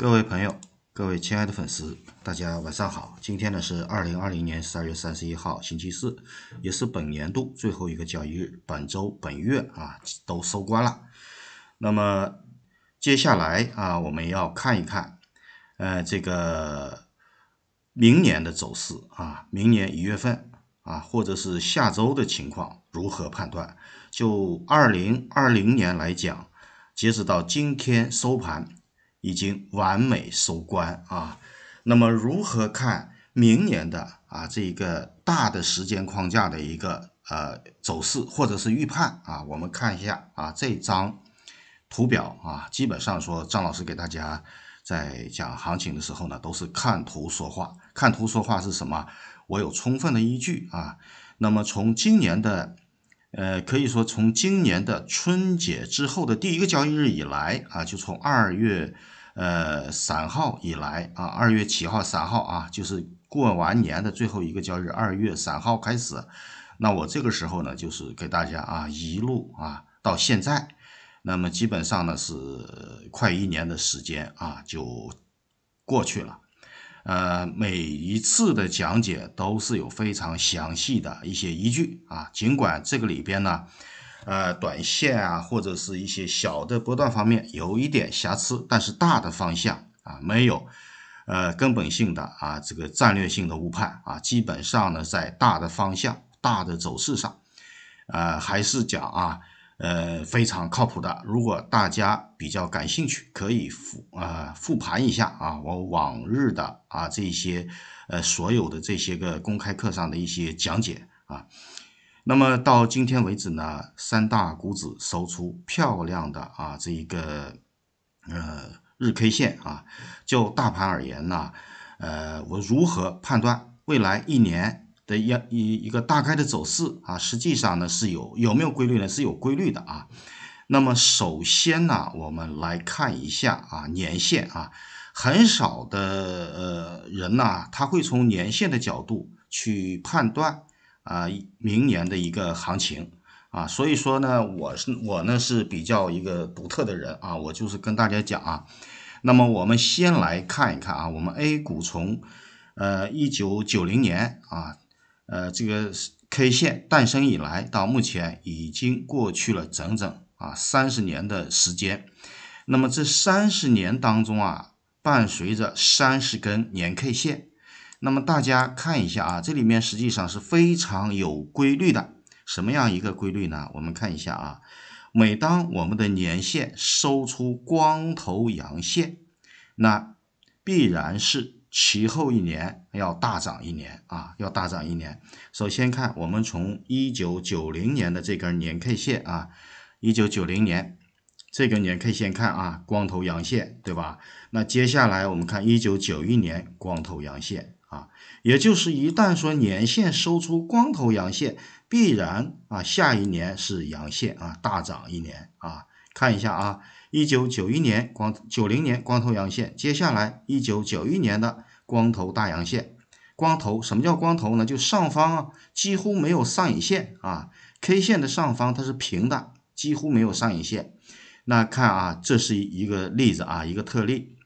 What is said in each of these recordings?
各位朋友，各位亲爱的粉丝，大家晚上好！今天呢是二零二零年十二月三十一号，星期四，也是本年度最后一个交易日，本周、本月啊都收官了。那么接下来啊，我们要看一看，呃，这个明年的走势啊，明年一月份啊，或者是下周的情况如何判断？就二零二零年来讲，截止到今天收盘。已经完美收官啊！那么如何看明年的啊这个大的时间框架的一个呃走势或者是预判啊？我们看一下啊这张图表啊，基本上说张老师给大家在讲行情的时候呢，都是看图说话。看图说话是什么？我有充分的依据啊。那么从今年的。呃，可以说从今年的春节之后的第一个交易日以来啊，就从二月呃三号以来啊，二月七号三号啊，就是过完年的最后一个交易日，二月三号开始。那我这个时候呢，就是给大家啊一路啊到现在，那么基本上呢是快一年的时间啊就过去了。呃，每一次的讲解都是有非常详细的一些依据啊。尽管这个里边呢，呃，短线啊或者是一些小的波段方面有一点瑕疵，但是大的方向啊没有，呃，根本性的啊这个战略性的误判啊，基本上呢在大的方向、大的走势上，呃，还是讲啊。呃，非常靠谱的。如果大家比较感兴趣，可以复啊复盘一下啊，我往日的啊这些呃所有的这些个公开课上的一些讲解啊。那么到今天为止呢，三大股指收出漂亮的啊这一个呃日 K 线啊。就大盘而言呢，呃，我如何判断未来一年？的一一一个大概的走势啊，实际上呢是有有没有规律呢？是有规律的啊。那么首先呢，我们来看一下啊，年限啊，很少的呃人呢，他会从年限的角度去判断啊明年的一个行情啊。所以说呢，我是我呢是比较一个独特的人啊，我就是跟大家讲啊。那么我们先来看一看啊，我们 A 股从呃一九九零年啊。呃，这个 K 线诞生以来到目前已经过去了整整啊三十年的时间，那么这三十年当中啊，伴随着三十根年 K 线，那么大家看一下啊，这里面实际上是非常有规律的，什么样一个规律呢？我们看一下啊，每当我们的年线收出光头阳线，那必然是。其后一年要大涨一年啊，要大涨一年。首先看我们从一九九零年的这根年 K 线啊，一九九零年这根年 K 线看啊，光头阳线对吧？那接下来我们看一九九一年光头阳线啊，也就是一旦说年线收出光头阳线，必然啊下一年是阳线啊，大涨一年啊。看一下啊，一九九一年光九零年光头阳线，接下来一九九一年的。光头大阳线，光头什么叫光头呢？就上方啊几乎没有上影线啊，K 线的上方它是平的，几乎没有上影线。那看啊，这是一个例子啊，一个特例。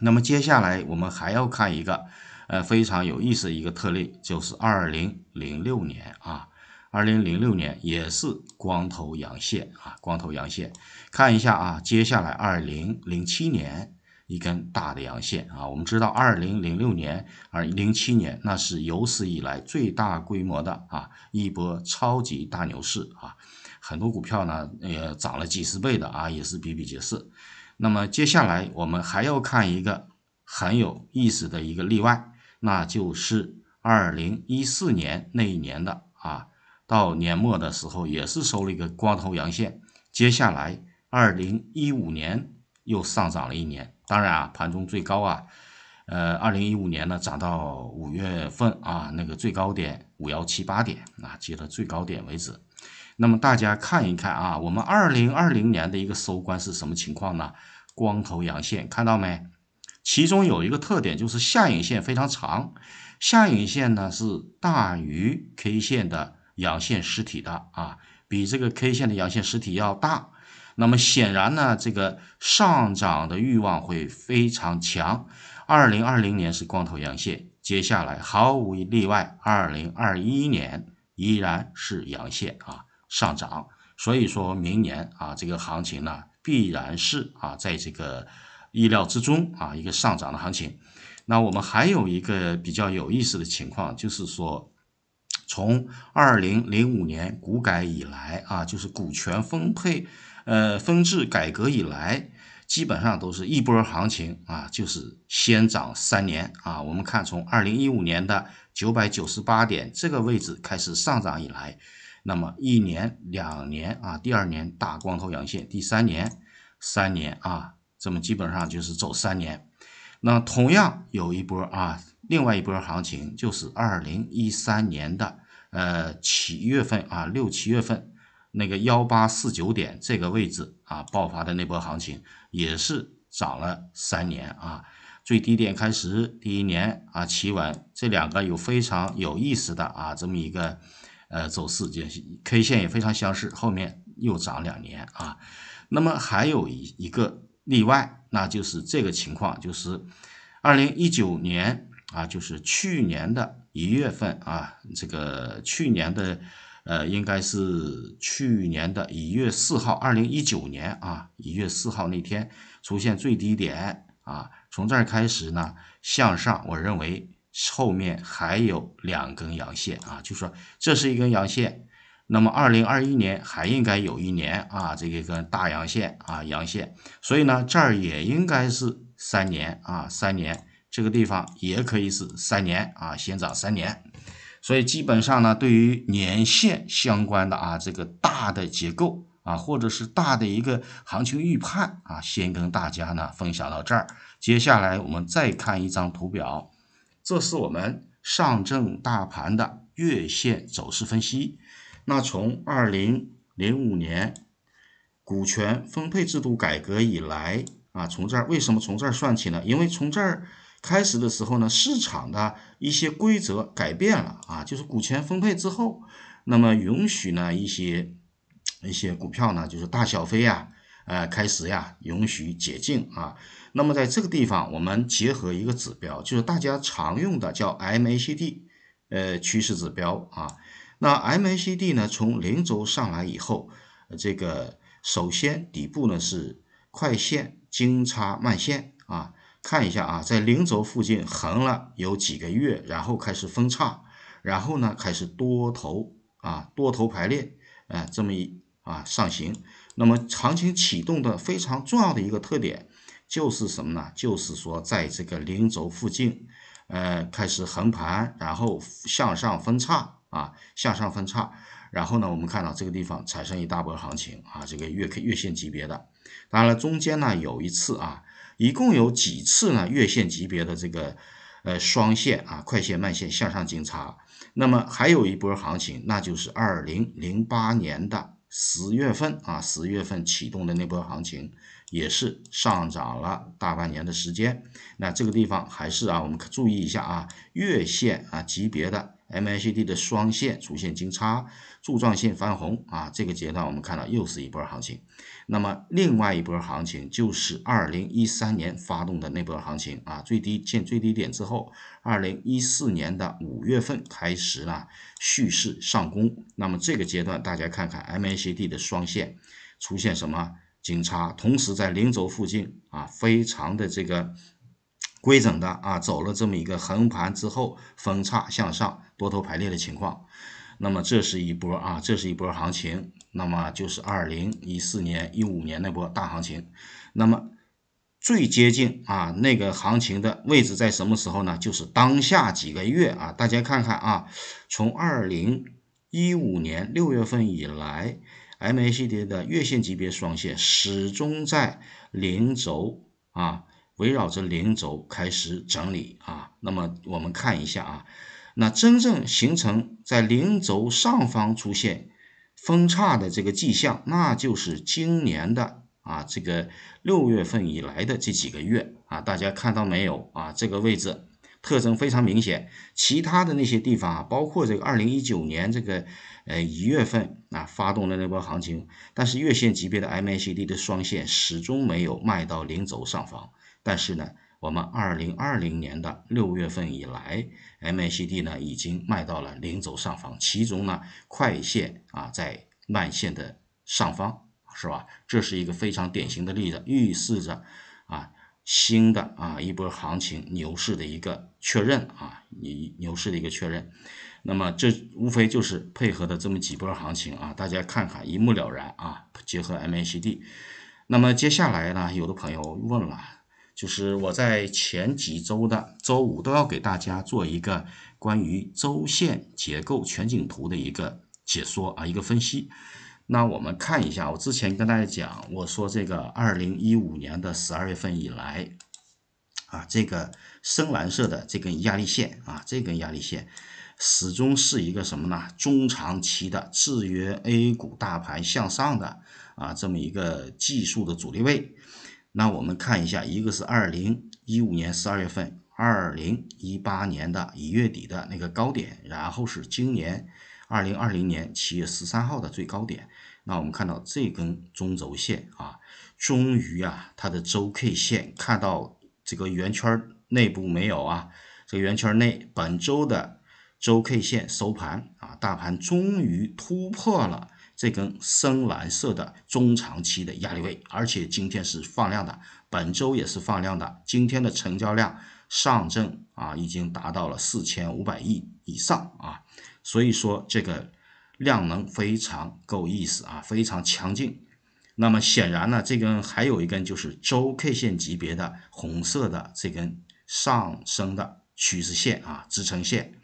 那么接下来我们还要看一个，呃，非常有意思的一个特例，就是二零零六年啊，二零零六年也是光头阳线啊，光头阳线。看一下啊，接下来二零零七年。一根大的阳线啊！我们知道，二零零六年、二零零七年，那是有史以来最大规模的啊一波超级大牛市啊，很多股票呢也涨了几十倍的啊，也是比比皆是。那么接下来我们还要看一个很有意思的一个例外，那就是二零一四年那一年的啊，到年末的时候也是收了一个光头阳线，接下来二零一五年又上涨了一年。当然啊，盘中最高啊，呃，二零一五年呢涨到五月份啊，那个最高点五幺七八点啊，接到最高点为止。那么大家看一看啊，我们二零二零年的一个收官是什么情况呢？光头阳线，看到没？其中有一个特点就是下影线非常长，下影线呢是大于 K 线的阳线实体的啊，比这个 K 线的阳线实体要大。那么显然呢，这个上涨的欲望会非常强。二零二零年是光头阳线，接下来毫无例外，二零二一年依然是阳线啊，上涨。所以说明年啊，这个行情呢，必然是啊，在这个意料之中啊，一个上涨的行情。那我们还有一个比较有意思的情况，就是说，从二零零五年股改以来啊，就是股权分配。呃，分制改革以来，基本上都是一波行情啊，就是先涨三年啊。我们看从二零一五年的九百九十八点这个位置开始上涨以来，那么一年、两年啊，第二年大光头阳线，第三年三年啊，这么基本上就是走三年。那同样有一波啊，另外一波行情就是二零一三年的呃七月份啊，六七月份。那个幺八四九点这个位置啊，爆发的那波行情也是涨了三年啊，最低点开始第一年啊企稳，这两个有非常有意思的啊这么一个呃走势，就是 K 线也非常相似，后面又涨两年啊。那么还有一一个例外，那就是这个情况，就是二零一九年啊，就是去年的一月份啊，这个去年的。呃，应该是去年的一月四号，二零一九年啊，一月四号那天出现最低点啊，从这儿开始呢，向上，我认为后面还有两根阳线啊，就说这是一根阳线，那么二零二一年还应该有一年啊，这一根大阳线啊，阳线，所以呢，这儿也应该是三年啊，三年，这个地方也可以是三年啊，先涨三年。所以基本上呢，对于年限相关的啊，这个大的结构啊，或者是大的一个行情预判啊，先跟大家呢分享到这儿。接下来我们再看一张图表，这是我们上证大盘的月线走势分析。那从二零零五年股权分配制度改革以来啊，从这儿为什么从这儿算起呢？因为从这儿。开始的时候呢，市场的一些规则改变了啊，就是股权分配之后，那么允许呢一些一些股票呢，就是大小非呀，呃开始呀，允许解禁啊。那么在这个地方，我们结合一个指标，就是大家常用的叫 MACD，呃趋势指标啊。那 MACD 呢，从零轴上来以后，这个首先底部呢是快线金叉慢线啊。看一下啊，在零轴附近横了有几个月，然后开始分叉，然后呢开始多头啊多头排列，呃这么一啊上行。那么行情启动的非常重要的一个特点就是什么呢？就是说在这个零轴附近，呃开始横盘，然后向上分叉啊向上分叉，然后呢我们看到这个地方产生一大波行情啊这个月月线级别的。当然了，中间呢有一次啊。一共有几次呢？月线级别的这个呃双线啊，快线慢线向上金叉。那么还有一波行情，那就是二零零八年的十月份啊，十月份启动的那波行情，也是上涨了大半年的时间。那这个地方还是啊，我们注意一下啊，月线啊级别的。MACD 的双线出现金叉，柱状线翻红啊！这个阶段我们看到又是一波行情。那么另外一波行情就是二零一三年发动的那波行情啊！最低见最低点之后，二零一四年的五月份开始了蓄势上攻。那么这个阶段大家看看 MACD 的双线出现什么金叉，同时在零轴附近啊，非常的这个规整的啊，走了这么一个横盘之后分叉向上。多头排列的情况，那么这是一波啊，这是一波行情，那么就是二零一四年一五年那波大行情。那么最接近啊那个行情的位置在什么时候呢？就是当下几个月啊，大家看看啊，从二零一五年六月份以来，MACD 的月线级别双线始终在零轴啊，围绕着零轴开始整理啊。那么我们看一下啊。那真正形成在零轴上方出现分叉的这个迹象，那就是今年的啊这个六月份以来的这几个月啊，大家看到没有啊？这个位置特征非常明显。其他的那些地方，啊，包括这个二零一九年这个呃一月份啊发动的那波行情，但是月线级别的 MACD 的双线始终没有卖到零轴上方。但是呢？我们二零二零年的六月份以来，MACD 呢已经卖到了零轴上方，其中呢快线啊在慢线的上方，是吧？这是一个非常典型的例子，预示着啊新的啊一波行情牛市的一个确认啊牛牛市的一个确认。那么这无非就是配合的这么几波行情啊，大家看看一目了然啊，结合 MACD。那么接下来呢，有的朋友问了。就是我在前几周的周五都要给大家做一个关于周线结构全景图的一个解说啊，一个分析。那我们看一下，我之前跟大家讲，我说这个二零一五年的十二月份以来，啊，这个深蓝色的这根压力线啊，这根压力线始终是一个什么呢？中长期的制约 A 股大盘向上的啊，这么一个技术的阻力位。那我们看一下，一个是二零一五年十二月份，二零一八年的一月底的那个高点，然后是今年二零二零年七月十三号的最高点。那我们看到这根中轴线啊，终于啊，它的周 K 线看到这个圆圈内部没有啊，这个圆圈内本周的周 K 线收盘啊，大盘终于突破了。这根深蓝色的中长期的压力位，而且今天是放量的，本周也是放量的。今天的成交量，上证啊已经达到了四千五百亿以上啊，所以说这个量能非常够意思啊，非常强劲。那么显然呢，这根还有一根就是周 K 线级别的红色的这根上升的趋势线啊支撑线。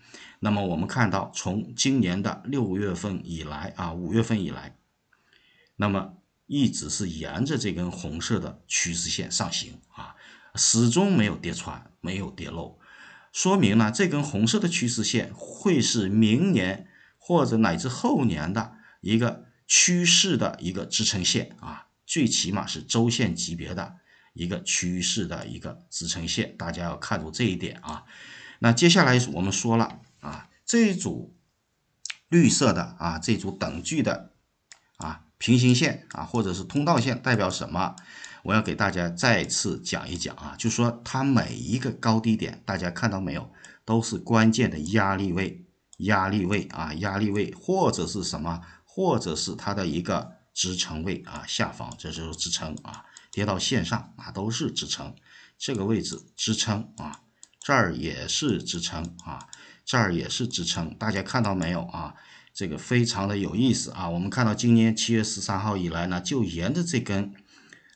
那么我们看到，从今年的六月份以来啊，五月份以来，那么一直是沿着这根红色的趋势线上行啊，始终没有跌穿，没有跌漏，说明呢，这根红色的趋势线会是明年或者乃至后年的一个趋势的一个支撑线啊，最起码是周线级别的一个趋势的一个支撑线，大家要看住这一点啊。那接下来我们说了。这组绿色的啊，这组等距的啊，平行线啊，或者是通道线代表什么？我要给大家再次讲一讲啊，就说它每一个高低点，大家看到没有？都是关键的压力位、压力位啊，压力位或者是什么，或者是它的一个支撑位啊，下方这就是支撑啊，跌到线上啊都是支撑，这个位置支撑啊，这儿也是支撑啊。这儿也是支撑，大家看到没有啊？这个非常的有意思啊！我们看到今年七月十三号以来呢，就沿着这根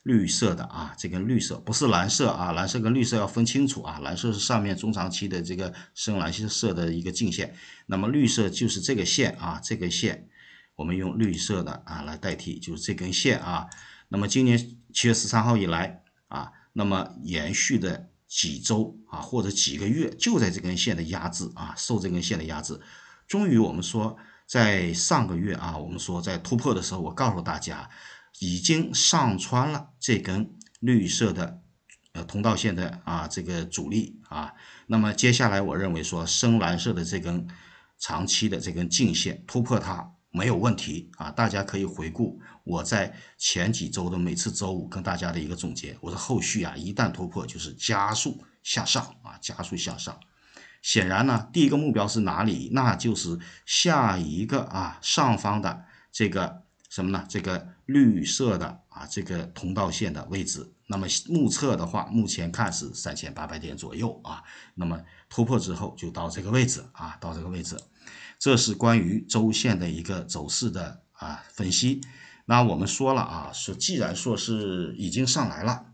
绿色的啊，这根绿色不是蓝色啊，蓝色跟绿色要分清楚啊，蓝色是上面中长期的这个深蓝色色的一个颈线，那么绿色就是这个线啊，这根线我们用绿色的啊来代替，就是这根线啊。那么今年七月十三号以来啊，那么延续的几周。啊，或者几个月就在这根线的压制啊，受这根线的压制，终于我们说在上个月啊，我们说在突破的时候，我告诉大家，已经上穿了这根绿色的呃通道线的啊这个阻力啊，那么接下来我认为说深蓝色的这根长期的这根颈线突破它。没有问题啊！大家可以回顾我在前几周的每次周五跟大家的一个总结。我说后续啊，一旦突破就是加速向上啊，加速向上。显然呢，第一个目标是哪里？那就是下一个啊上方的这个什么呢？这个绿色的啊这个通道线的位置。那么目测的话，目前看是三千八百点左右啊。那么突破之后就到这个位置啊，到这个位置。这是关于周线的一个走势的啊分析，那我们说了啊，说既然说是已经上来了，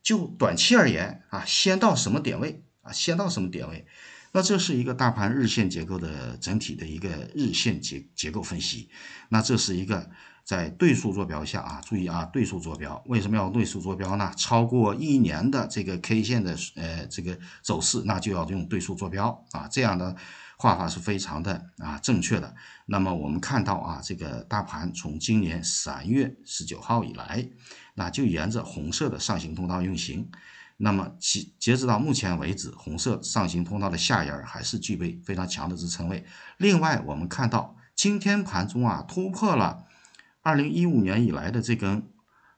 就短期而言啊，先到什么点位啊，先到什么点位，那这是一个大盘日线结构的整体的一个日线结结构分析，那这是一个。在对数坐标下啊，注意啊，对数坐标为什么要对数坐标呢？超过一年的这个 K 线的呃这个走势，那就要用对数坐标啊。这样的画法是非常的啊正确的。那么我们看到啊，这个大盘从今年三月十九号以来，那就沿着红色的上行通道运行。那么截截止到目前为止，红色上行通道的下沿还是具备非常强的支撑位。另外，我们看到今天盘中啊突破了。二零一五年以来的这根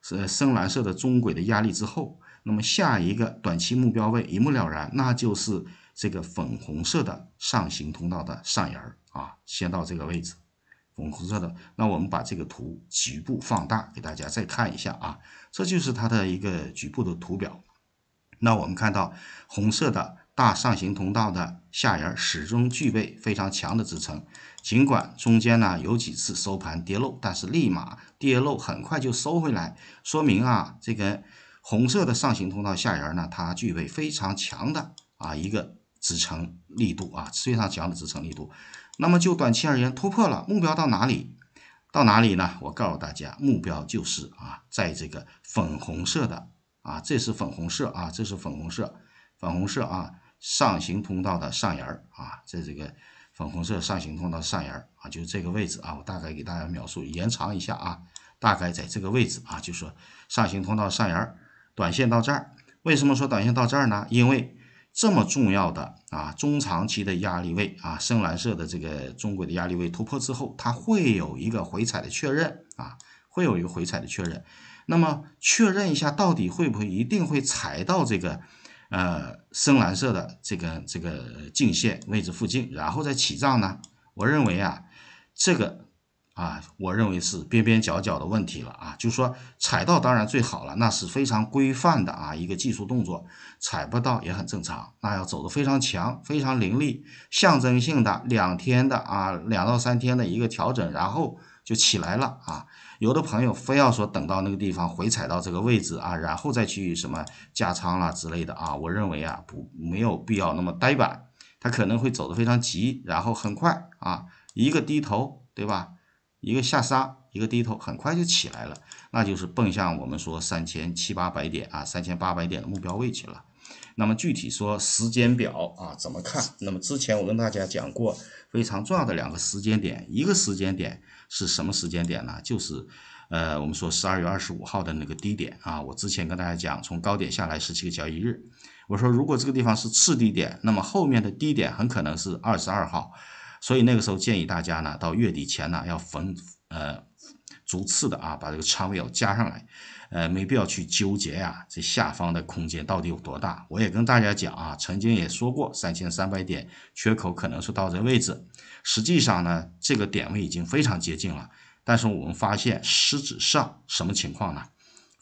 是深蓝色的中轨的压力之后，那么下一个短期目标位一目了然，那就是这个粉红色的上行通道的上沿儿啊，先到这个位置，粉红色的。那我们把这个图局部放大给大家再看一下啊，这就是它的一个局部的图表。那我们看到红色的。大上行通道的下沿始终具备非常强的支撑，尽管中间呢有几次收盘跌漏，但是立马跌漏很快就收回来，说明啊，这根红色的上行通道下沿呢，它具备非常强的啊一个支撑力度啊，非常强的支撑力度。那么就短期而言，突破了目标到哪里到哪里呢？我告诉大家，目标就是啊，在这个粉红色的啊，这是粉红色啊，这是粉红色。粉红色啊，上行通道的上沿儿啊，在这个粉红色上行通道上沿儿啊，就是这个位置啊，我大概给大家描述延长一下啊，大概在这个位置啊，就说上行通道上沿儿，短线到这儿，为什么说短线到这儿呢？因为这么重要的啊，中长期的压力位啊，深蓝色的这个中轨的压力位突破之后，它会有一个回踩的确认啊，会有一个回踩的确认。那么确认一下，到底会不会一定会踩到这个？呃，深蓝色的这个这个颈线位置附近，然后再起涨呢？我认为啊，这个啊，我认为是边边角角的问题了啊。就说踩到当然最好了，那是非常规范的啊一个技术动作，踩不到也很正常。那要走的非常强、非常凌厉，象征性的两天的啊，两到三天的一个调整，然后就起来了啊。有的朋友非要说等到那个地方回踩到这个位置啊，然后再去什么加仓啦之类的啊，我认为啊不没有必要那么呆板，他可能会走的非常急，然后很快啊一个低头对吧，一个下杀，一个低头，很快就起来了，那就是奔向我们说三千七八百点啊，三千八百点的目标位去了。那么具体说时间表啊怎么看？那么之前我跟大家讲过非常重要的两个时间点，一个时间点是什么时间点呢？就是，呃，我们说十二月二十五号的那个低点啊。我之前跟大家讲，从高点下来十七个交易日，我说如果这个地方是次低点，那么后面的低点很可能是二十二号，所以那个时候建议大家呢，到月底前呢要逢呃逐次的啊把这个仓位要加上来。呃，没必要去纠结呀，这下方的空间到底有多大？我也跟大家讲啊，曾经也说过三千三百点缺口可能是到这位置，实际上呢，这个点位已经非常接近了。但是我们发现，实际上什么情况呢？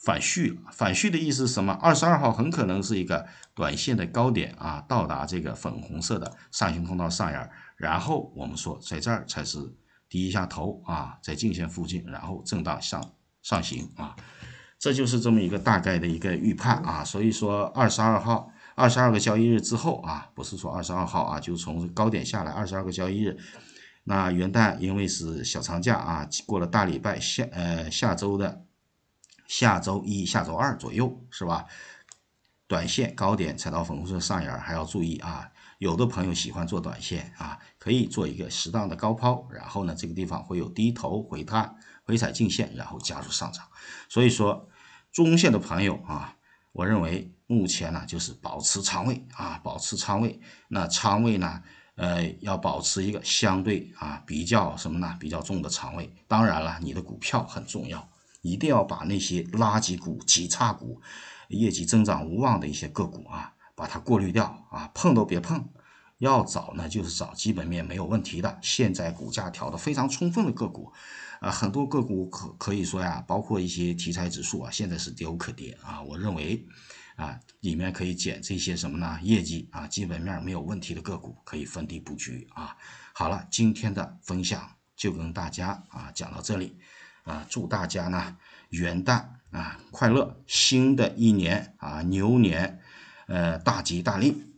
反续，反续的意思是什么？二十二号很可能是一个短线的高点啊，到达这个粉红色的上行通道上沿，然后我们说在这儿才是低一下头啊，在颈线附近，然后震荡上上行啊。这就是这么一个大概的一个预判啊，所以说二十二号，二十二个交易日之后啊，不是说二十二号啊，就从高点下来，二十二个交易日，那元旦因为是小长假啊，过了大礼拜下呃下周的下周一下周二左右是吧？短线高点踩到粉红色上沿还要注意啊，有的朋友喜欢做短线啊，可以做一个适当的高抛，然后呢这个地方会有低头回探，回踩颈线，然后加入上涨，所以说。中线的朋友啊，我认为目前呢就是保持仓位啊，保持仓位。那仓位呢，呃，要保持一个相对啊比较什么呢？比较重的仓位。当然了，你的股票很重要，一定要把那些垃圾股、极差股、业绩增长无望的一些个股啊，把它过滤掉啊，碰都别碰。要找呢，就是找基本面没有问题的，现在股价调的非常充分的个股，啊，很多个股可可以说呀，包括一些题材指数啊，现在是跌无可跌啊。我认为，啊，里面可以捡这些什么呢？业绩啊，基本面没有问题的个股，可以分低布局啊。好了，今天的分享就跟大家啊讲到这里啊，祝大家呢元旦啊快乐，新的一年啊牛年，呃大吉大利。